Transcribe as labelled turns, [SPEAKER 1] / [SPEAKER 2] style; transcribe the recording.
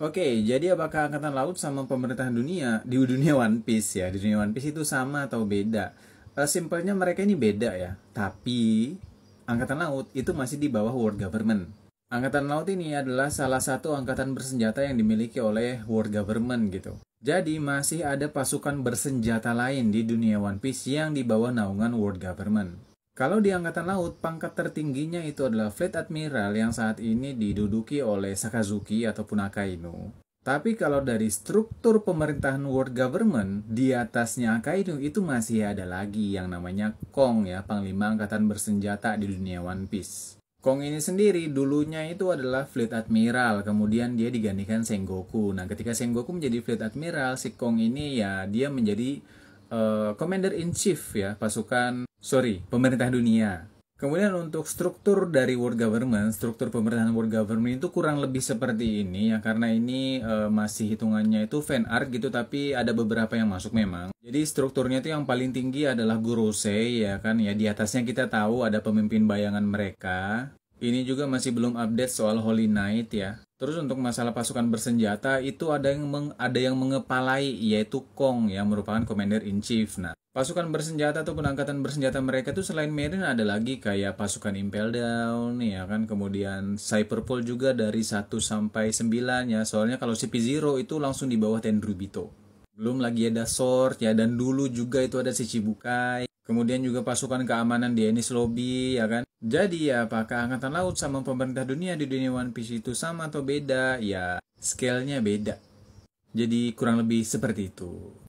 [SPEAKER 1] Oke, okay, jadi apakah angkatan laut sama pemerintahan dunia di dunia One Piece ya? Di dunia One Piece itu sama atau beda? Uh, simpelnya mereka ini beda ya. Tapi angkatan laut itu masih di bawah world government. Angkatan laut ini adalah salah satu angkatan bersenjata yang dimiliki oleh world government gitu. Jadi masih ada pasukan bersenjata lain di dunia One Piece yang di bawah naungan world government. Kalau di Angkatan Laut, pangkat tertingginya itu adalah Fleet Admiral yang saat ini diduduki oleh Sakazuki ataupun Akainu. Tapi kalau dari struktur pemerintahan world government, di atasnya Akainu itu masih ada lagi yang namanya Kong ya, Panglima Angkatan Bersenjata di dunia One Piece. Kong ini sendiri dulunya itu adalah Fleet Admiral, kemudian dia digantikan Sengoku. Nah ketika Sengoku menjadi Fleet Admiral, si Kong ini ya dia menjadi uh, Commander in Chief ya pasukan sorry pemerintah dunia. Kemudian untuk struktur dari world government, struktur pemerintahan world government itu kurang lebih seperti ini ya karena ini e, masih hitungannya itu fan art gitu tapi ada beberapa yang masuk memang. Jadi strukturnya itu yang paling tinggi adalah Gurusei ya kan ya di atasnya kita tahu ada pemimpin bayangan mereka. Ini juga masih belum update soal Holy Night ya. Terus untuk masalah pasukan bersenjata itu ada yang meng, ada yang mengepalai yaitu Kong yang merupakan Commander in Chief. Nah, pasukan bersenjata atau penangkatan bersenjata mereka itu selain Marine ada lagi kayak pasukan Impel Down ya kan, kemudian Cyberpol juga dari 1 sampai 9 ya. Soalnya kalau CP0 itu langsung di bawah Tendrubito. Belum lagi ada Sword ya dan dulu juga itu ada si Kemudian juga pasukan keamanan di Ennis Lobby, ya kan? Jadi ya, apakah Angkatan Laut sama pemerintah dunia di dunia One Piece itu sama atau beda? Ya, scale-nya beda. Jadi kurang lebih seperti itu.